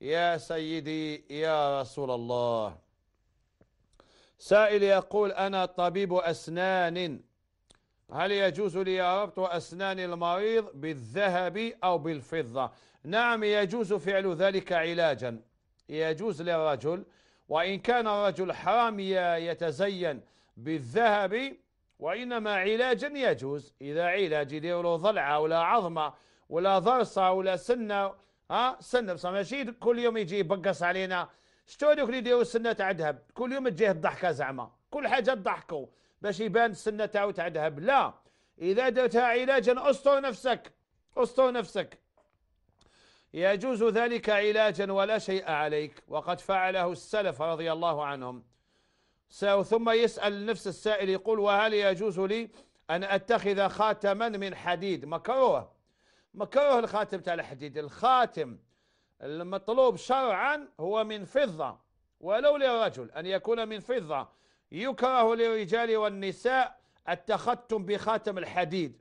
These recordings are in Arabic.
يا سيدي يا رسول الله سائل يقول أنا طبيب أسنان هل يجوز لي ربط أسنان المريض بالذهب أو بالفضة نعم يجوز فعل ذلك علاجا يجوز للرجل وإن كان الرجل حراميا يتزين بالذهب وإنما علاجا يجوز إذا علاج يدير له ضلعة ولا عظمة ولا ضرسة ولا سنة ها سنة بصح ماشي كل يوم يجي يبقص علينا شتو هذوك اللي يديروا السنه تاع ذهب كل يوم تجيه الضحكه زعما كل حاجه تضحكوا باش يبان السنه تاعو تاع ذهب لا اذا درتها علاجا استر نفسك استر نفسك يجوز ذلك علاجا ولا شيء عليك وقد فعله السلف رضي الله عنهم ثم يسأل نفس السائل يقول وهل يجوز لي أن أتخذ خاتما من حديد مكروه مكروه الخاتم تاع الحديد الخاتم المطلوب شرعا هو من فضة ولو للرجل أن يكون من فضة يكره للرجال والنساء التختم بخاتم الحديد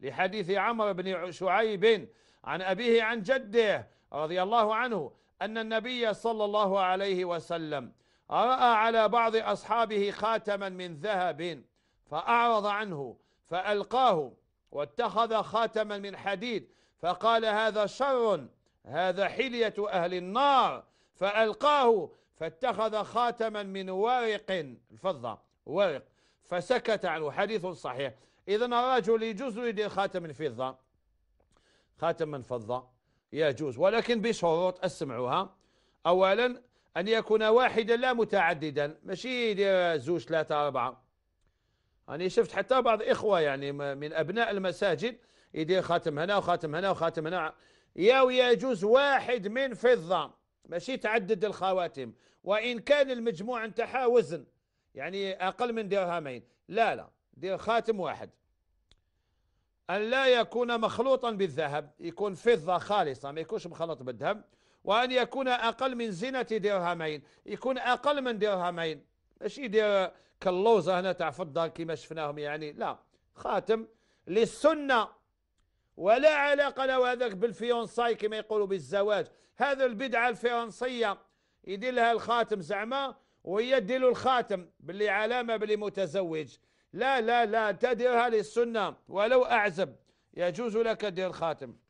لحديث عمر بن شعيب عن أبيه عن جده رضي الله عنه أن النبي صلى الله عليه وسلم رأى على بعض أصحابه خاتما من ذهب فأعرض عنه فألقاه واتخذ خاتما من حديد فقال هذا شر هذا حلية أهل النار فألقاه فاتخذ خاتما من ورق الفضة ورق فسكت عنه حديث صحيح إذا الرجل يجوز يدير خاتم الفضة خاتم من فضة يجوز ولكن بشروط اسمعوها أولا أن يكون واحدا لا متعددا ماشي يدير زوج ثلاثة أربعة أنا يعني شفت حتى بعض إخوة يعني من أبناء المساجد يدير خاتم هنا وخاتم هنا وخاتم هنا يا ويجوز واحد من فضة ماشي تعدد الخواتم وإن كان المجموع نتاعها وزن يعني أقل من درهمين لا لا دير خاتم واحد أن لا يكون مخلوطا بالذهب يكون فضة خالصة ما يكونش مخلط بالذهب وأن يكون أقل من زينة درهمين يكون أقل من درهمين ماشي دير كاللوزة هنا تاع فضة كما شفناهم يعني لا خاتم للسنة ولا علاقة له هذاك بالفيونساي كما يقولوا بالزواج هذا البدعة الفيونسية يدير لها الخاتم زعما وهي تدير الخاتم باللي علامة باللي متزوج لا لا لا تديرها للسنة ولو أعزب يجوز لك دير خاتم